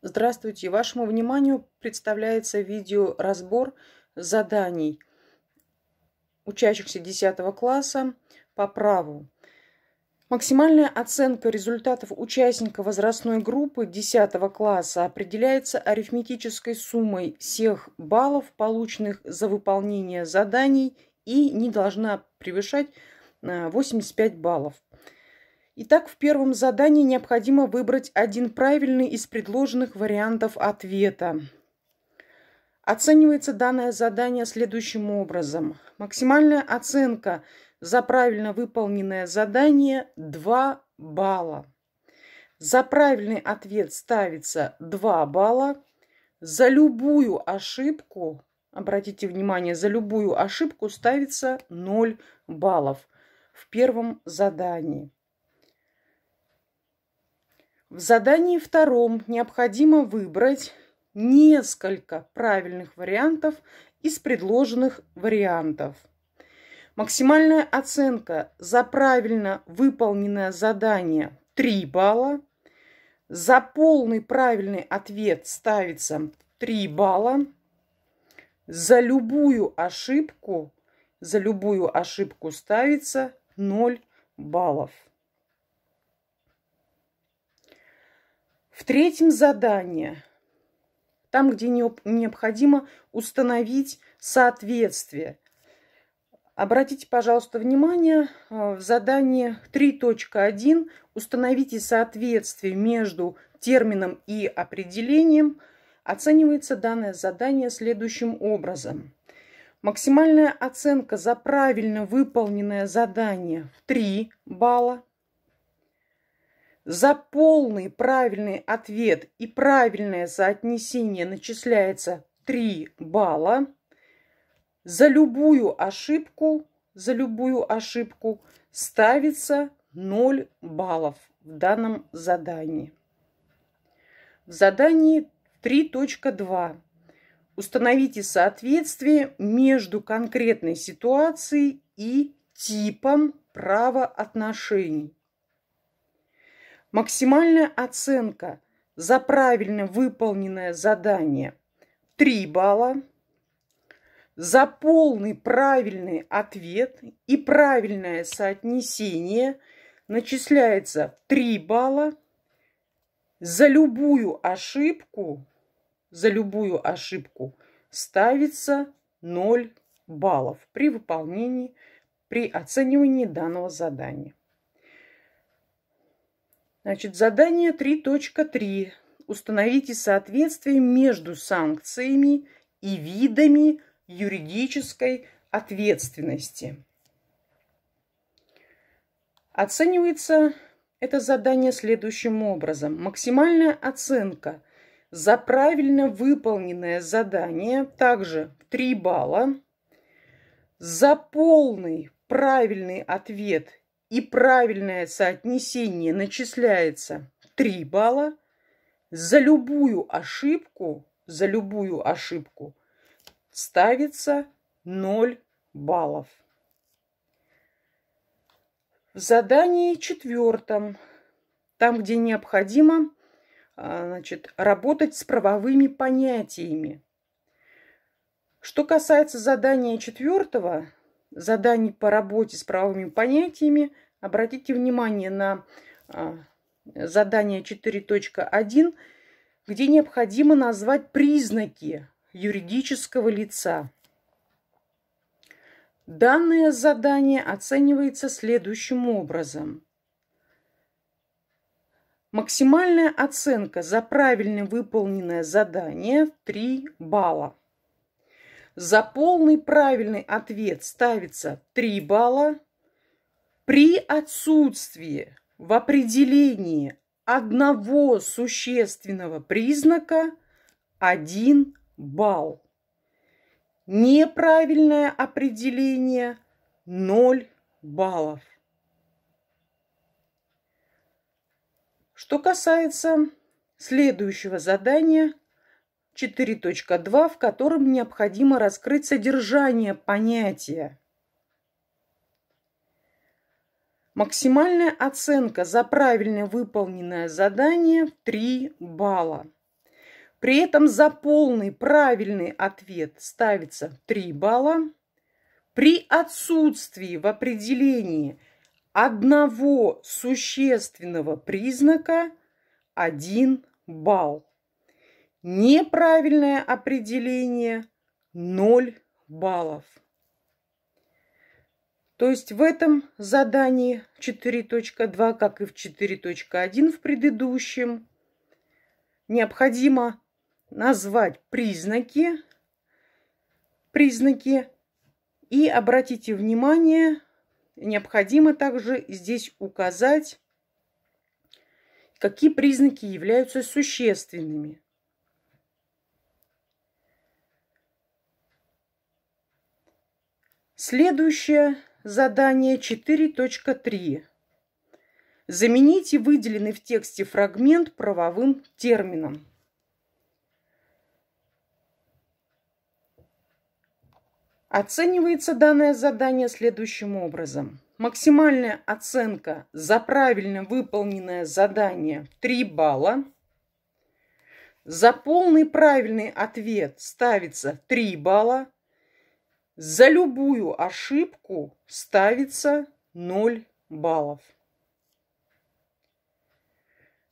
Здравствуйте! Вашему вниманию представляется видеоразбор заданий учащихся 10 класса по праву. Максимальная оценка результатов участника возрастной группы 10 класса определяется арифметической суммой всех баллов, полученных за выполнение заданий, и не должна превышать 85 э, баллов. Итак, в первом задании необходимо выбрать один правильный из предложенных вариантов ответа. Оценивается данное задание следующим образом. Максимальная оценка за правильно выполненное задание 2 балла. За правильный ответ ставится 2 балла. За любую ошибку, обратите внимание, за любую ошибку ставится 0 баллов в первом задании. В задании втором необходимо выбрать несколько правильных вариантов из предложенных вариантов. Максимальная оценка за правильно выполненное задание 3 балла. За полный правильный ответ ставится 3 балла. За любую ошибку, за любую ошибку ставится 0 баллов. В третьем задании, там, где необходимо установить соответствие, обратите, пожалуйста, внимание, э, в задании 3.1 установите соответствие между термином и определением. Оценивается данное задание следующим образом. Максимальная оценка за правильно выполненное задание в 3 балла. За полный правильный ответ и правильное соотнесение начисляется 3 балла. За любую ошибку, за любую ошибку ставится 0 баллов в данном задании. В задании 3.2 установите соответствие между конкретной ситуацией и типом правоотношений. Максимальная оценка за правильно выполненное задание 3 балла. За полный правильный ответ и правильное соотнесение начисляется 3 балла. За любую ошибку, за любую ошибку ставится 0 баллов при выполнении, при оценивании данного задания. Значит, задание 3.3. Установите соответствие между санкциями и видами юридической ответственности. Оценивается это задание следующим образом. Максимальная оценка за правильно выполненное задание также 3 балла. За полный правильный ответ и правильное соотнесение начисляется 3 балла, за любую ошибку, за любую ошибку ставится 0 баллов. В задании четвертом, там, где необходимо а, значит, работать с правовыми понятиями. Что касается задания четвертого, заданий по работе с правовыми понятиями, обратите внимание на а, задание 4.1, где необходимо назвать признаки юридического лица. Данное задание оценивается следующим образом. Максимальная оценка за правильно выполненное задание 3 балла. За полный правильный ответ ставится 3 балла. При отсутствии в определении одного существенного признака 1 балл. Неправильное определение 0 баллов. Что касается следующего задания – 4.2, в котором необходимо раскрыть содержание понятия. Максимальная оценка за правильно выполненное задание 3 балла. При этом за полный правильный ответ ставится 3 балла. При отсутствии в определении одного существенного признака 1 балл. Неправильное определение 0 баллов. То есть в этом задании 4.2, как и в 4.1 в предыдущем, необходимо назвать признаки, признаки и обратите внимание, необходимо также здесь указать, какие признаки являются существенными. Следующее задание 4.3. Замените выделенный в тексте фрагмент правовым термином. Оценивается данное задание следующим образом. Максимальная оценка за правильно выполненное задание 3 балла. За полный правильный ответ ставится 3 балла. За любую ошибку ставится 0 баллов.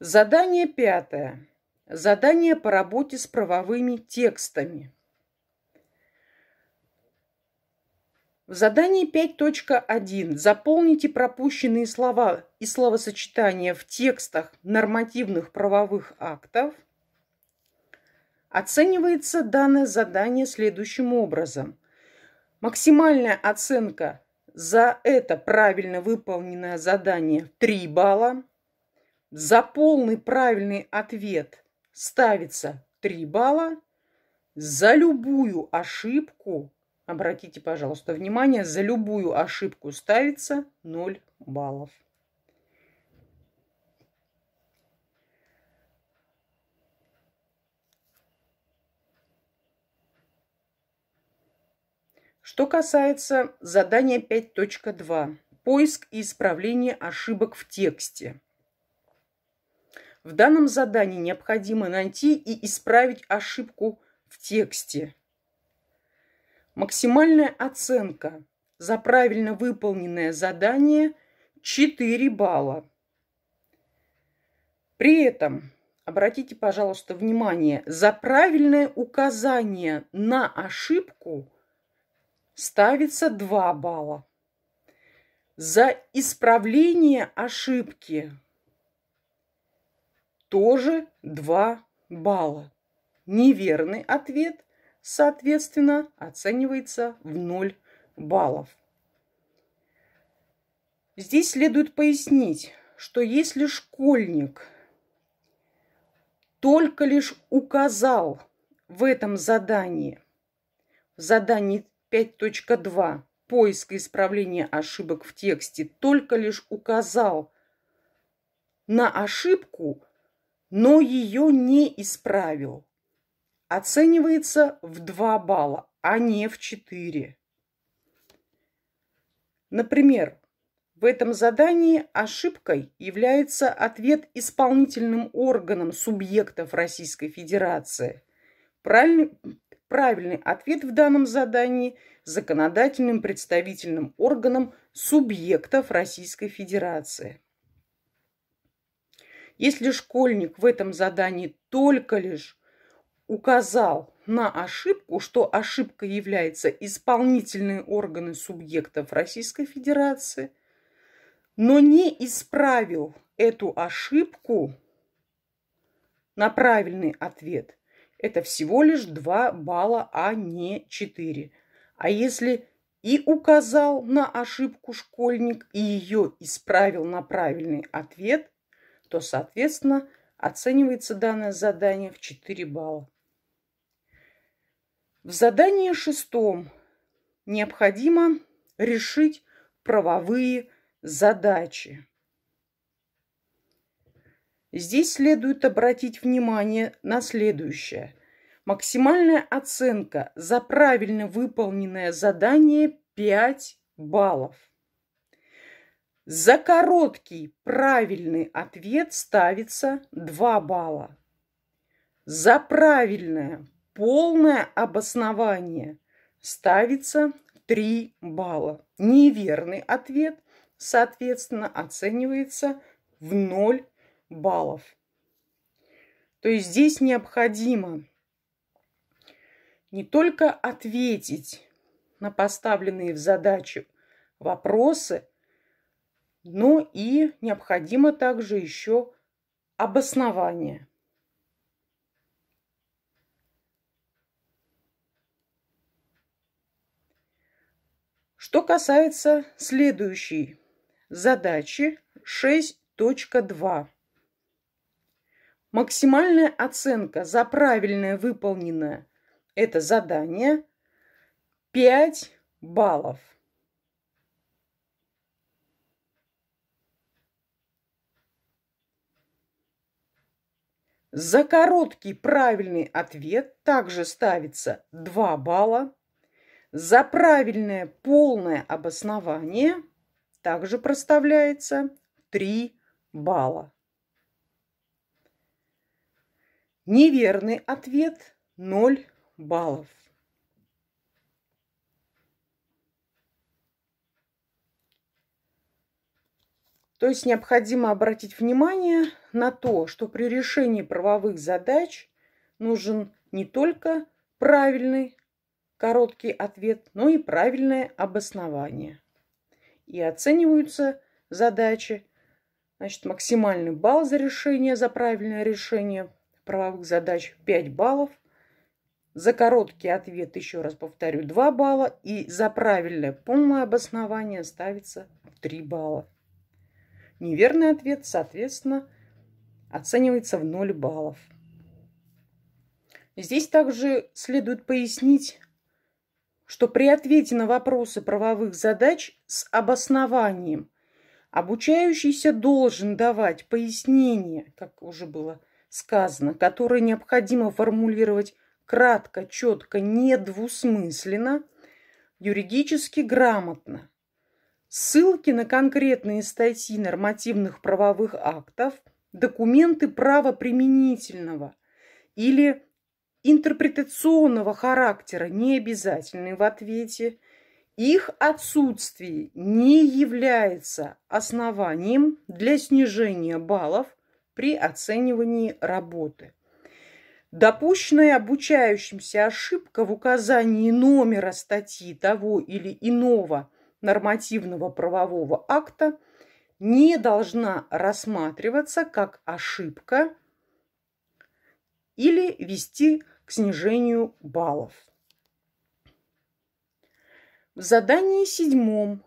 Задание пятое. Задание по работе с правовыми текстами. В задании 5.1 заполните пропущенные слова и словосочетания в текстах нормативных правовых актов. Оценивается данное задание следующим образом. Максимальная оценка за это правильно выполненное задание 3 балла. За полный правильный ответ ставится 3 балла. За любую ошибку, обратите, пожалуйста, внимание, за любую ошибку ставится 0 баллов. Что касается задания 5.2, поиск и исправление ошибок в тексте. В данном задании необходимо найти и исправить ошибку в тексте. Максимальная оценка за правильно выполненное задание 4 балла. При этом обратите, пожалуйста, внимание, за правильное указание на ошибку – ставится 2 балла. За исправление ошибки тоже 2 балла. Неверный ответ, соответственно, оценивается в 0 баллов. Здесь следует пояснить, что если школьник только лишь указал в этом задании, в задании 5.2 поиск и исправление ошибок в тексте только лишь указал на ошибку, но ее не исправил. Оценивается в 2 балла, а не в 4. Например, в этом задании ошибкой является ответ исполнительным органам субъектов Российской Федерации. Правильный, правильный ответ в данном задании законодательным представительным органам субъектов Российской Федерации. Если школьник в этом задании только лишь указал на ошибку, что ошибка является исполнительные органы субъектов Российской Федерации, но не исправил эту ошибку на правильный ответ – это всего лишь 2 балла, а не 4. А если и указал на ошибку школьник и ее исправил на правильный ответ, то, соответственно, оценивается данное задание в 4 балла. В задании шестом необходимо решить правовые задачи. Здесь следует обратить внимание на следующее. Максимальная оценка за правильно выполненное задание 5 баллов. За короткий правильный ответ ставится 2 балла. За правильное полное обоснование ставится 3 балла. Неверный ответ, соответственно, оценивается в 0 баллов. То есть здесь необходимо не только ответить на поставленные в задачу вопросы, но и необходимо также еще обоснование. Что касается следующей задачи 6.2. Максимальная оценка за правильное выполненное это задание 5 баллов. За короткий правильный ответ также ставится 2 балла. За правильное полное обоснование также проставляется 3 балла. Неверный ответ 0 баллов. То есть необходимо обратить внимание на то, что при решении правовых задач нужен не только правильный короткий ответ, но и правильное обоснование. И оцениваются задачи, значит, максимальный балл за решение, за правильное решение – правовых задач 5 баллов, за короткий ответ, еще раз повторю, 2 балла, и за правильное полное обоснование ставится 3 балла. Неверный ответ, соответственно, оценивается в 0 баллов. Здесь также следует пояснить, что при ответе на вопросы правовых задач с обоснованием обучающийся должен давать пояснение, как уже было сказано, сказано, которое необходимо формулировать кратко, четко, недвусмысленно, юридически грамотно. Ссылки на конкретные статьи нормативных правовых актов, документы правоприменительного или интерпретационного характера не обязательны в ответе. Их отсутствие не является основанием для снижения баллов – при оценивании работы. Допущенная обучающимся ошибка в указании номера статьи того или иного нормативного правового акта не должна рассматриваться как ошибка или вести к снижению баллов. В задании седьмом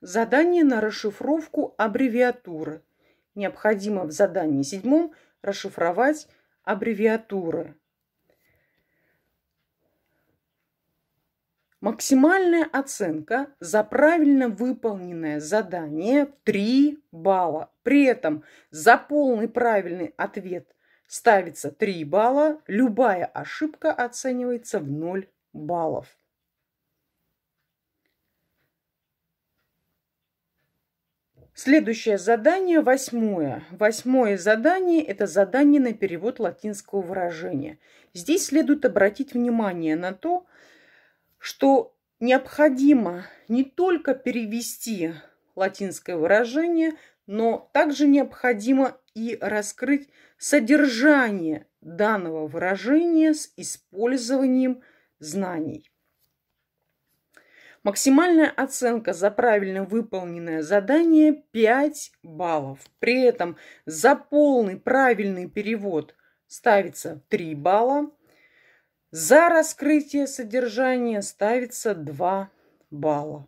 задание на расшифровку аббревиатуры – необходимо в задании седьмом расшифровать аббревиатуры. Максимальная оценка за правильно выполненное задание 3 балла. При этом за полный правильный ответ ставится 3 балла, любая ошибка оценивается в 0 баллов. Следующее задание, восьмое. Восьмое задание – это задание на перевод латинского выражения. Здесь следует обратить внимание на то, что необходимо не только перевести латинское выражение, но также необходимо и раскрыть содержание данного выражения с использованием знаний. Максимальная оценка за правильно выполненное задание 5 баллов. При этом за полный правильный перевод ставится 3 балла. За раскрытие содержания ставится 2 балла.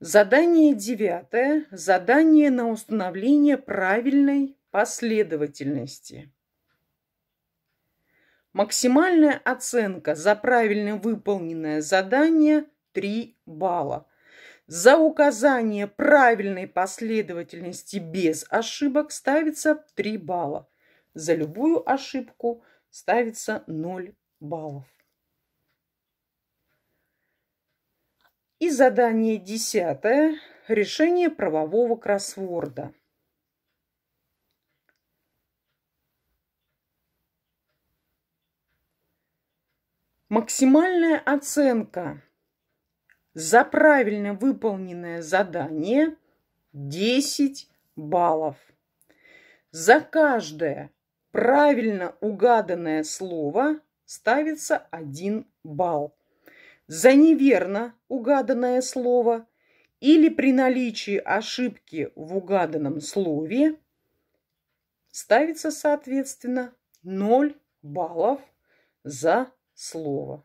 Задание девятое. Задание на установление правильной последовательности. Максимальная оценка за правильно выполненное задание – 3 балла. За указание правильной последовательности без ошибок ставится 3 балла. За любую ошибку ставится 0 баллов. И задание десятое. Решение правового кроссворда. Максимальная оценка за правильно выполненное задание 10 баллов. За каждое правильно угаданное слово ставится 1 балл. За неверно угаданное слово или при наличии ошибки в угаданном слове ставится, соответственно, 0 баллов за слово.